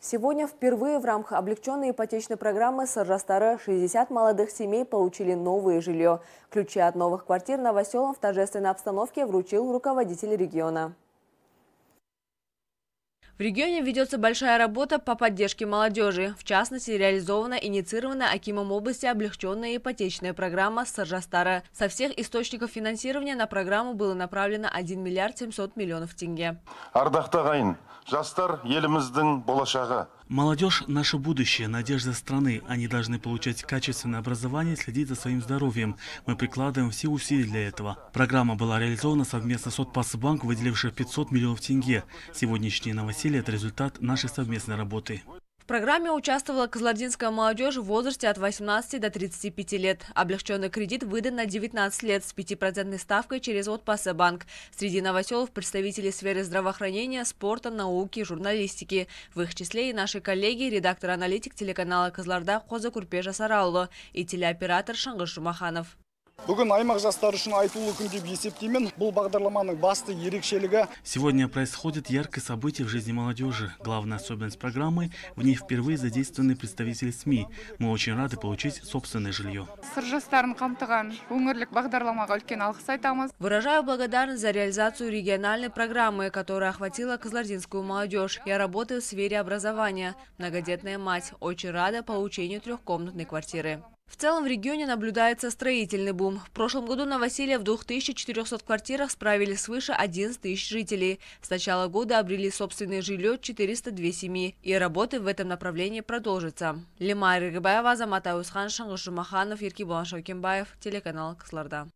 Сегодня впервые в рамках облегченной ипотечной программы Саржастара 60 молодых семей получили новое жилье. Ключи от новых квартир новоселам в торжественной обстановке вручил руководитель региона. В регионе ведется большая работа по поддержке молодежи. В частности, реализована инициированная Акимом области облегченная ипотечная программа «Саржастара». Со всех источников финансирования на программу было направлено 1 миллиард 700 миллионов тенге. Ардахтагайн. Жастар еліміздің болашағы. Молодежь – наше будущее, надежда страны. Они должны получать качественное образование и следить за своим здоровьем. Мы прикладываем все усилия для этого. Программа была реализована совместно с Отпасбанк, выделивших 500 миллионов тенге. Сегодняшние новоселье – это результат нашей совместной работы программе участвовала козлодинская молодежь в возрасте от 18 до 35 лет. Облегченный кредит выдан на 19 лет с 5% ставкой через Отпасса-Банк. Среди новоселов представители сферы здравоохранения, спорта, науки, журналистики. В их числе и наши коллеги, редактор-аналитик телеканала Казларда Хоза Курпежа Сарауло и телеоператор Шангыш Шумаханов. Сегодня происходит яркое событие в жизни молодежи. Главная особенность программы – в ней впервые задействованы представители СМИ. Мы очень рады получить собственное жилье. Выражаю благодарность за реализацию региональной программы, которая охватила казлардинскую молодежь. Я работаю в сфере образования. Многодетная мать. Очень рада получению трехкомнатной квартиры. В целом в регионе наблюдается строительный бум. В прошлом году новоселье в 2400 квартирах справили свыше 11 тысяч жителей. С начала года обрели собственное жилье 402 семьи. И работы в этом направлении продолжатся. Лима Рыгбаева, Замат Аусхан, Шангушумаханов, Иркибулан Шокимбаев, телеканал Ксларда.